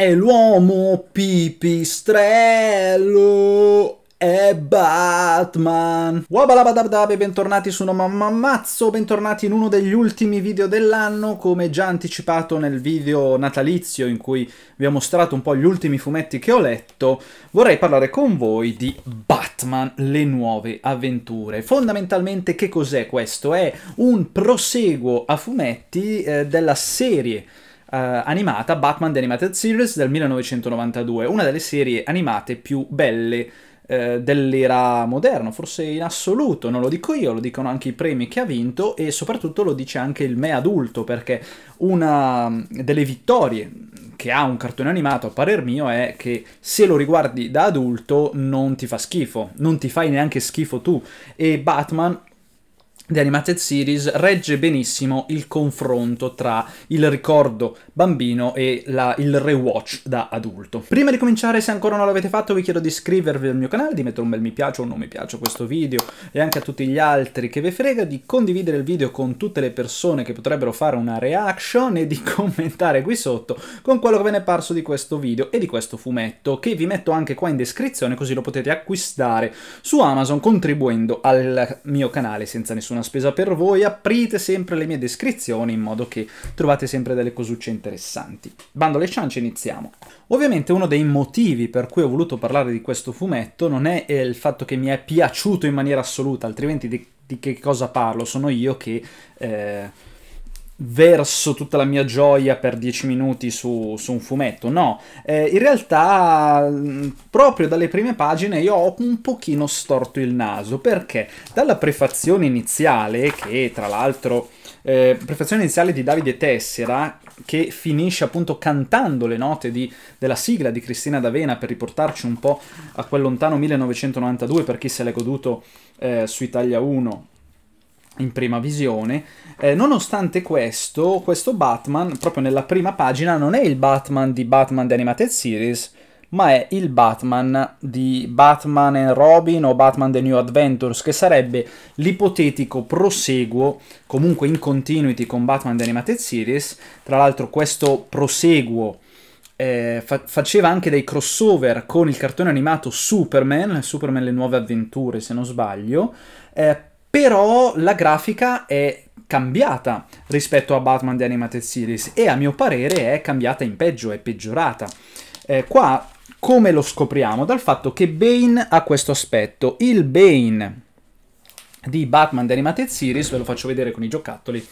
È l'uomo pipistrello. È Batman. e bentornati su No Mamma Mazzo. bentornati in uno degli ultimi video dell'anno, come già anticipato nel video natalizio in cui vi ho mostrato un po' gli ultimi fumetti che ho letto, vorrei parlare con voi di Batman, le nuove avventure. Fondamentalmente che cos'è questo? È un proseguo a fumetti eh, della serie eh, animata Batman The Animated Series del 1992, una delle serie animate più belle eh, dell'era moderno, forse in assoluto, non lo dico io, lo dicono anche i premi che ha vinto e soprattutto lo dice anche il me adulto, perché una mm, delle vittorie che ha un cartone animato a parer mio è che se lo riguardi da adulto non ti fa schifo, non ti fai neanche schifo tu e Batman The Animated Series regge benissimo il confronto tra il ricordo bambino e la, il rewatch da adulto. Prima di cominciare, se ancora non l'avete fatto, vi chiedo di iscrivervi al mio canale, di mettere un bel mi piace o non mi piace a questo video e anche a tutti gli altri che vi frega, di condividere il video con tutte le persone che potrebbero fare una reaction e di commentare qui sotto con quello che ve ne è parso di questo video e di questo fumetto, che vi metto anche qua in descrizione così lo potete acquistare su Amazon contribuendo al mio canale senza nessuna una spesa per voi, aprite sempre le mie descrizioni in modo che trovate sempre delle cosucce interessanti. Bando alle ciance, iniziamo. Ovviamente uno dei motivi per cui ho voluto parlare di questo fumetto non è eh, il fatto che mi è piaciuto in maniera assoluta, altrimenti di, di che cosa parlo? Sono io che... Eh verso tutta la mia gioia per 10 minuti su, su, un fumetto, no, eh, in realtà mm, proprio dalle prime pagine io ho un pochino storto il naso, perché dalla prefazione iniziale, che tra l'altro... Eh, prefazione iniziale di Davide Tessera, che finisce appunto cantando le note di, della sigla di Cristina D'Avena per riportarci un po' a quel lontano 1992 per chi se l'è goduto eh, su Italia 1 in prima visione. Eh, nonostante questo, questo Batman, proprio nella prima pagina, non è il Batman di Batman The Animated Series, ma è il Batman di Batman and Robin o Batman The New Adventures, che sarebbe l'ipotetico proseguo, comunque in continuity con Batman The Animated Series. Tra l'altro questo proseguo eh, fa faceva anche dei crossover con il cartone animato Superman, Superman Le Nuove Avventure se non sbaglio, eh, però la grafica è cambiata rispetto a Batman The Animated Series e a mio parere è cambiata in peggio, è peggiorata. Eh, qua come lo scopriamo? Dal fatto che Bane ha questo aspetto. Il Bane di Batman The Animated Series, ve lo faccio vedere con i giocattoli.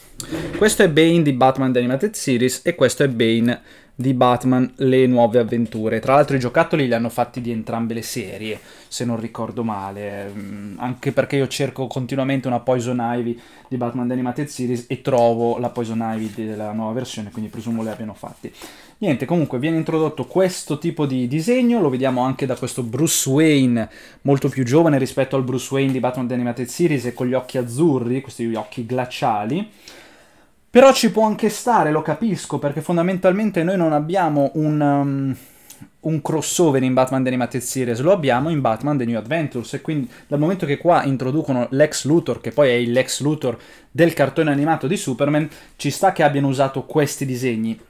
Questo è Bane di Batman The Animated Series e questo è Bane di Batman Le Nuove Avventure. Tra l'altro i giocattoli li hanno fatti di entrambe le serie, se non ricordo male, mm, anche perché io cerco continuamente una Poison Ivy di Batman The Animated Series e trovo la Poison Ivy della nuova versione, quindi presumo le abbiano fatti. Niente, comunque viene introdotto questo tipo di disegno, lo vediamo anche da questo Bruce Wayne molto più giovane rispetto al Bruce Wayne di Batman The Animated Series e con gli occhi azzurri, questi occhi glaciali. Però ci può anche stare, lo capisco, perché fondamentalmente noi non abbiamo un, um, un crossover in Batman The Animated Series, lo abbiamo in Batman The New Adventures, e quindi dal momento che qua introducono Lex Luthor, che poi è il Lex Luthor del cartone animato di Superman, ci sta che abbiano usato questi disegni.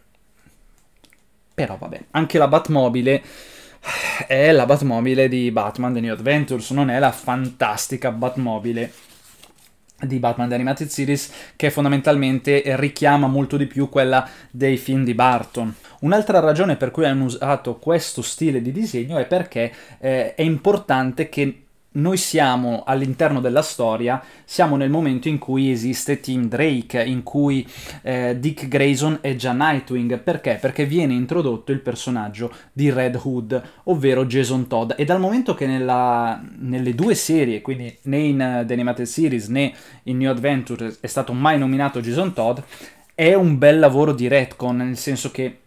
Però vabbè, anche la Batmobile è la Batmobile di Batman The New Adventures, non è la fantastica Batmobile di Batman The Animated Series che fondamentalmente richiama molto di più quella dei film di Barton. Un'altra ragione per cui hanno usato questo stile di disegno è perché eh, è importante che noi siamo all'interno della storia, siamo nel momento in cui esiste Team Drake, in cui eh, Dick Grayson è già Nightwing. Perché? Perché viene introdotto il personaggio di Red Hood, ovvero Jason Todd. E dal momento che nella, nelle due serie, quindi né in eh, The Animated Series né in New Adventures, è stato mai nominato Jason Todd, è un bel lavoro di retcon, nel senso che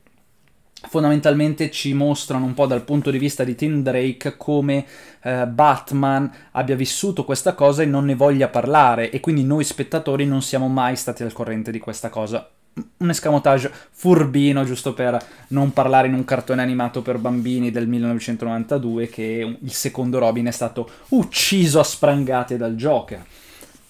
fondamentalmente ci mostrano un po' dal punto di vista di Tim Drake come eh, Batman abbia vissuto questa cosa e non ne voglia parlare e quindi noi spettatori non siamo mai stati al corrente di questa cosa. Un escamotage furbino giusto per non parlare in un cartone animato per bambini del 1992 che il secondo Robin è stato ucciso a sprangate dal Joker.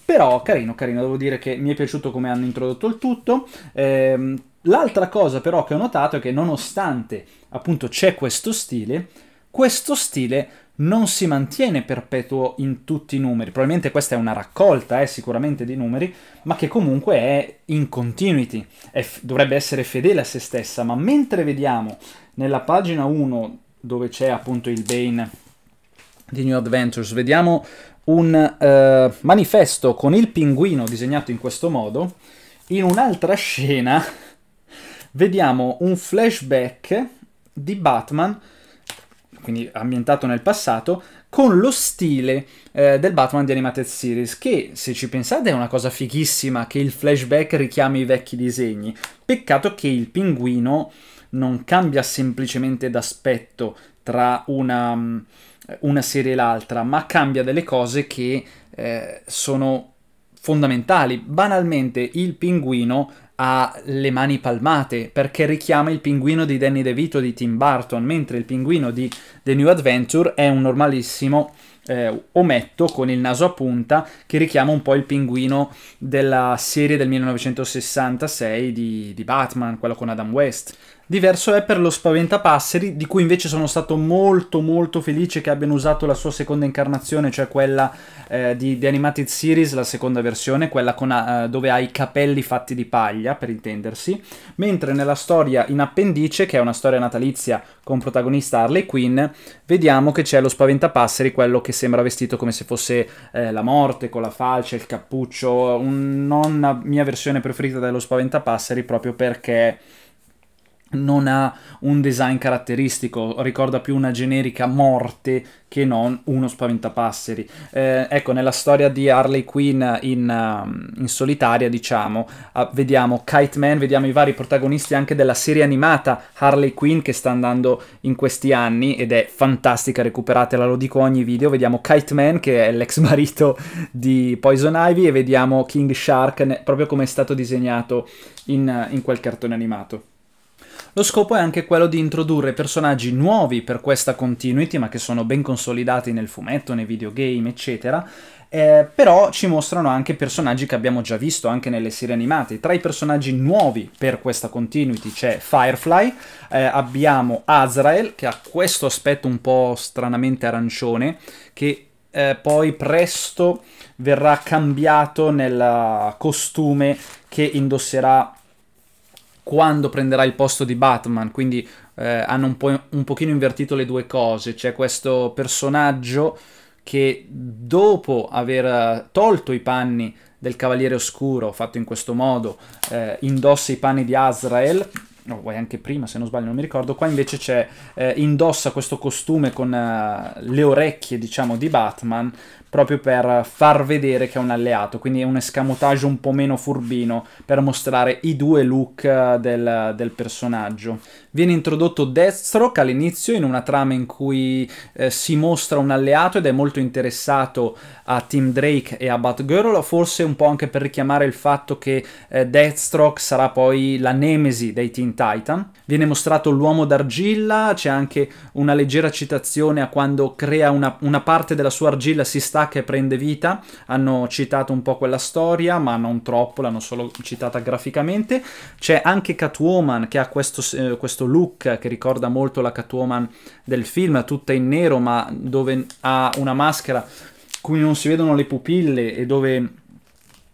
Però carino, carino, devo dire che mi è piaciuto come hanno introdotto il tutto. Ehm, L'altra cosa però che ho notato è che nonostante appunto c'è questo stile, questo stile non si mantiene perpetuo in tutti i numeri. Probabilmente questa è una raccolta, eh, sicuramente, di numeri, ma che comunque è in continuity, è dovrebbe essere fedele a se stessa. Ma mentre vediamo nella pagina 1, dove c'è appunto il Bane di New Adventures, vediamo un eh, manifesto con il pinguino disegnato in questo modo, in un'altra scena vediamo un flashback di Batman, quindi ambientato nel passato, con lo stile eh, del Batman di Animated Series, che se ci pensate è una cosa fighissima che il flashback richiami i vecchi disegni. Peccato che il pinguino non cambia semplicemente d'aspetto tra una, mm, una serie e l'altra, ma cambia delle cose che eh, sono fondamentali. Banalmente il pinguino ha le mani palmate perché richiama il pinguino di Danny DeVito di Tim Burton, mentre il pinguino di The New Adventure è un normalissimo eh, ometto con il naso a punta che richiama un po' il pinguino della serie del 1966 di, di Batman, quello con Adam West. Diverso è per lo Spaventapasseri, di cui invece sono stato molto molto felice che abbiano usato la sua seconda incarnazione, cioè quella eh, di, di, Animated Series, la seconda versione, quella con, uh, dove ha i capelli fatti di paglia, per intendersi, mentre nella storia in appendice, che è una storia natalizia con protagonista Harley Quinn, vediamo che c'è lo Spaventapasseri, quello che sembra vestito come se fosse eh, la morte, con la falce, il cappuccio, un, non la mia versione preferita dello Spaventapasseri proprio perché non ha un design caratteristico, ricorda più una generica morte che non uno spaventapasseri. Eh, ecco, nella storia di Harley Quinn in, um, in solitaria, diciamo, ah, vediamo Kite Man, vediamo i vari protagonisti anche della serie animata Harley Quinn che sta andando in questi anni ed è fantastica, recuperatela, lo dico ogni video. Vediamo Kite Man che è l'ex marito di Poison Ivy e vediamo King Shark proprio come è stato disegnato in, in quel cartone animato. Lo scopo è anche quello di introdurre personaggi nuovi per questa continuity, ma che sono ben consolidati nel fumetto, nei videogame, eccetera, eh, però ci mostrano anche personaggi che abbiamo già visto anche nelle serie animate. Tra i personaggi nuovi per questa continuity c'è Firefly, eh, abbiamo Azrael che ha questo aspetto un po' stranamente arancione che eh, poi presto verrà cambiato nel costume che indosserà quando prenderà il posto di Batman, quindi eh, hanno un, po', un pochino invertito le due cose, c'è questo personaggio che dopo aver eh, tolto i panni del Cavaliere Oscuro, fatto in questo modo, eh, indossa i panni di Azrael, no, oh, anche prima se non sbaglio, non mi ricordo, qua invece c'è, eh, indossa questo costume con eh, le orecchie, diciamo, di Batman, proprio per far vedere che è un alleato, quindi è un escamotage un po' meno furbino per mostrare i due look eh, del, del personaggio. Viene introdotto Deathstroke all'inizio in una trama in cui eh, si mostra un alleato ed è molto interessato a Team Drake e a Batgirl, forse un po' anche per richiamare il fatto che eh, Deathstroke sarà poi la nemesi dei Teen Titan. Viene mostrato l'uomo d'argilla, c'è anche una leggera citazione a quando crea una, una parte della sua argilla si stacca e prende vita. Hanno citato un po' quella storia, ma non troppo, l'hanno solo citata graficamente. C'è anche Catwoman che ha questo, eh, questo questo look che ricorda molto la Catwoman del film, tutta in nero ma dove ha una maschera cui non si vedono le pupille e dove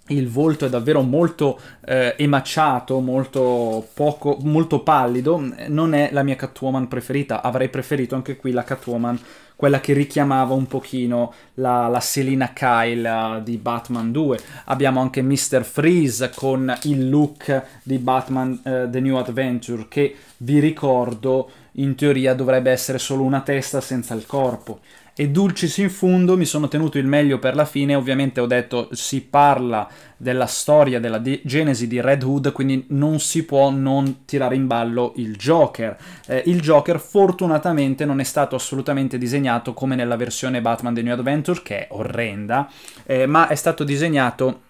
il volto è davvero molto eh, emaciato, molto, poco, molto pallido, non è la mia Catwoman preferita, avrei preferito anche qui la Catwoman, quella che richiamava un pochino la, la Selina Kyle eh, di Batman 2. Abbiamo anche Mr. Freeze con il look di Batman uh, The New Adventure, che vi ricordo in teoria dovrebbe essere solo una testa senza il corpo e Dulcis in fundo mi sono tenuto il meglio per la fine, ovviamente ho detto si parla della storia della di genesi di Red Hood, quindi non si può non tirare in ballo il Joker. Eh, il Joker fortunatamente non è stato assolutamente disegnato come nella versione Batman The New Adventure, che è orrenda, eh, ma è stato disegnato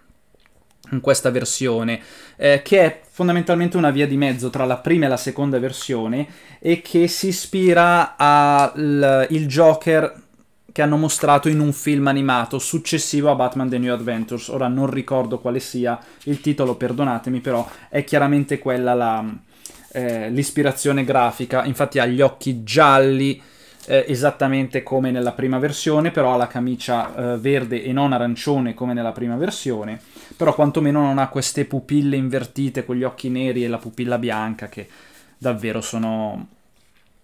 in questa versione, eh, che è fondamentalmente una via di mezzo tra la prima e la seconda versione e che si ispira al Joker che hanno mostrato in un film animato successivo a Batman The New Adventures. Ora non ricordo quale sia il titolo, perdonatemi, però è chiaramente quella la, eh, l'ispirazione grafica. Infatti ha gli occhi gialli. Eh, esattamente come nella prima versione, però ha la camicia eh, verde e non arancione come nella prima versione, però quantomeno non ha queste pupille invertite con gli occhi neri e la pupilla bianca che davvero sono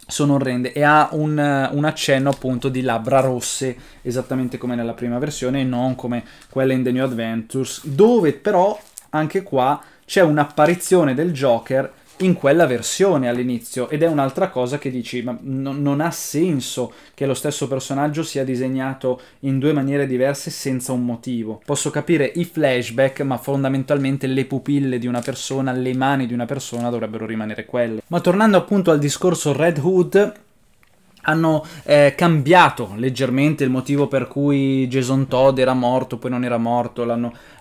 sono orrende e ha un, eh, un, accenno appunto di labbra rosse esattamente come nella prima versione e non come quella in The New Adventures dove però anche qua c'è un'apparizione del Joker in quella versione all'inizio ed è un'altra cosa che dici ma non ha senso che lo stesso personaggio sia disegnato in due maniere diverse senza un motivo posso capire i flashback ma fondamentalmente le pupille di una persona le mani di una persona dovrebbero rimanere quelle ma tornando appunto al discorso Red Hood hanno eh, cambiato leggermente il motivo per cui Jason Todd era morto, poi non era morto,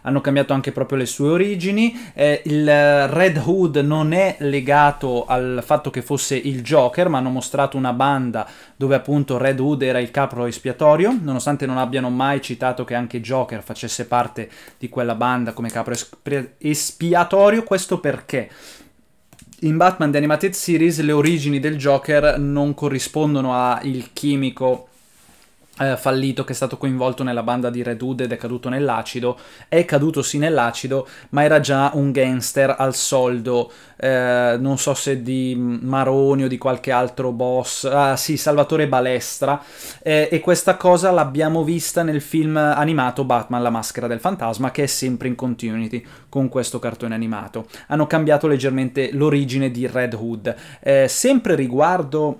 hanno cambiato anche proprio le sue origini. Eh, il Red Hood non è legato al fatto che fosse il Joker, ma hanno mostrato una banda dove appunto Red Hood era il capro espiatorio, nonostante non abbiano mai citato che anche Joker facesse parte di quella banda come capro espiatorio. Questo perché? in Batman The Animated Series le origini del Joker non corrispondono al chimico eh, fallito che è stato coinvolto nella banda di Red Hood ed è caduto nell'acido, è caduto sì nell'acido, ma era già un gangster al soldo, eh, non so se di Maroni o di qualche altro boss, ah sì, Salvatore Balestra, eh, e questa cosa l'abbiamo vista nel film animato Batman la maschera del fantasma, che è sempre in continuity con questo cartone animato. Hanno cambiato leggermente l'origine di Red Hood, eh, sempre riguardo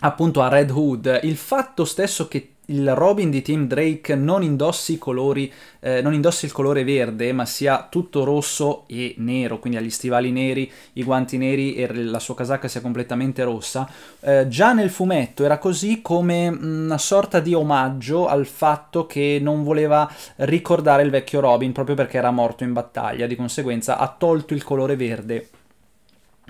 appunto a Red Hood, il fatto stesso che il Robin di Team Drake non indossi, i colori, eh, non indossi, il colore verde, ma sia tutto rosso e nero, quindi ha gli stivali neri, i guanti neri e la sua casacca sia completamente rossa. Eh, già nel fumetto era così come mm, una sorta di omaggio al fatto che non voleva ricordare il vecchio Robin proprio perché era morto in battaglia, di conseguenza ha tolto il colore verde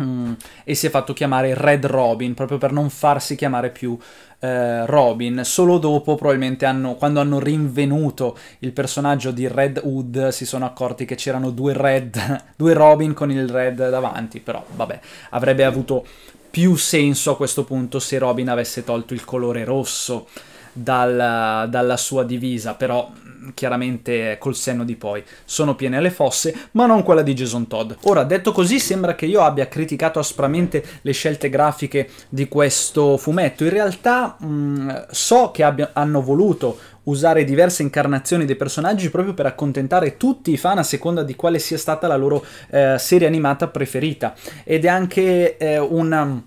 Mm, e si è fatto chiamare Red Robin proprio per non farsi chiamare più eh, Robin. Solo dopo, probabilmente, hanno, quando hanno rinvenuto il personaggio di Red Hood, si sono accorti che c'erano due, Red, due Robin con il Red davanti. Però, vabbè, avrebbe avuto più senso a questo punto se Robin avesse tolto il colore rosso dal, dalla sua divisa. Però chiaramente col senno di poi. Sono piene le fosse, ma non quella di Jason Todd. Ora, detto così, sembra che io abbia criticato aspramente le scelte grafiche di questo fumetto. In realtà mh, mm, so che abbia, hanno voluto usare diverse incarnazioni dei personaggi proprio per accontentare tutti i fan a seconda di quale sia stata la loro eh, serie animata preferita. Ed è anche eh, un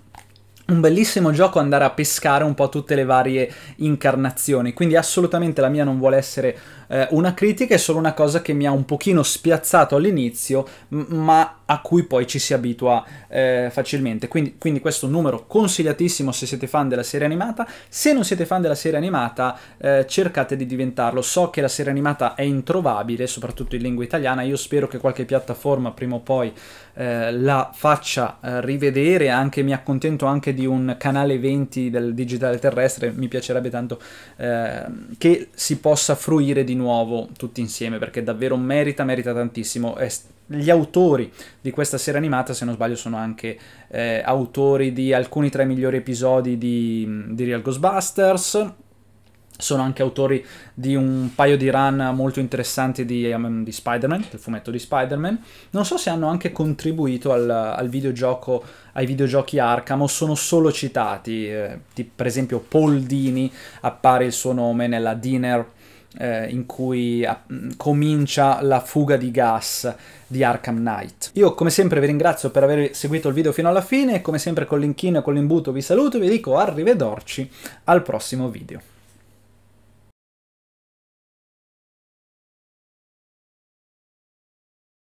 un bellissimo gioco andare a pescare un po' tutte le varie incarnazioni, quindi assolutamente la mia non vuole essere eh, una critica, è solo una cosa che mi ha un pochino spiazzato all'inizio, ma a cui poi ci si abitua eh, facilmente. Quindi, quindi questo numero consigliatissimo se siete fan della serie animata. Se non siete fan della serie animata, eh, cercate di diventarlo. So che la serie animata è introvabile, soprattutto in lingua italiana. Io spero che qualche piattaforma prima o poi eh, la faccia eh, rivedere. Anche mi accontento anche di un canale 20 del digitale terrestre. Mi piacerebbe tanto ehm, che si possa fruire di nuovo tutti insieme perché davvero merita, merita tantissimo. È gli autori di questa serie animata, se non sbaglio, sono anche eh, autori di alcuni tra i migliori episodi di, di Real Ghostbusters sono anche autori di un paio di run molto interessanti di, um, di Spider-Man, del fumetto di Spider-Man. Non so se hanno anche contribuito al, al videogioco, ai videogiochi Arkham o sono solo citati. Eh, tipo, per esempio Paul Dini appare il suo nome nella Dinner eh, in cui comincia la fuga di gas di Arkham Knight. Io come sempre vi ringrazio per aver seguito il video fino alla fine e come sempre con l'inchino e con l'imbuto vi saluto e vi dico arrivederci al prossimo video.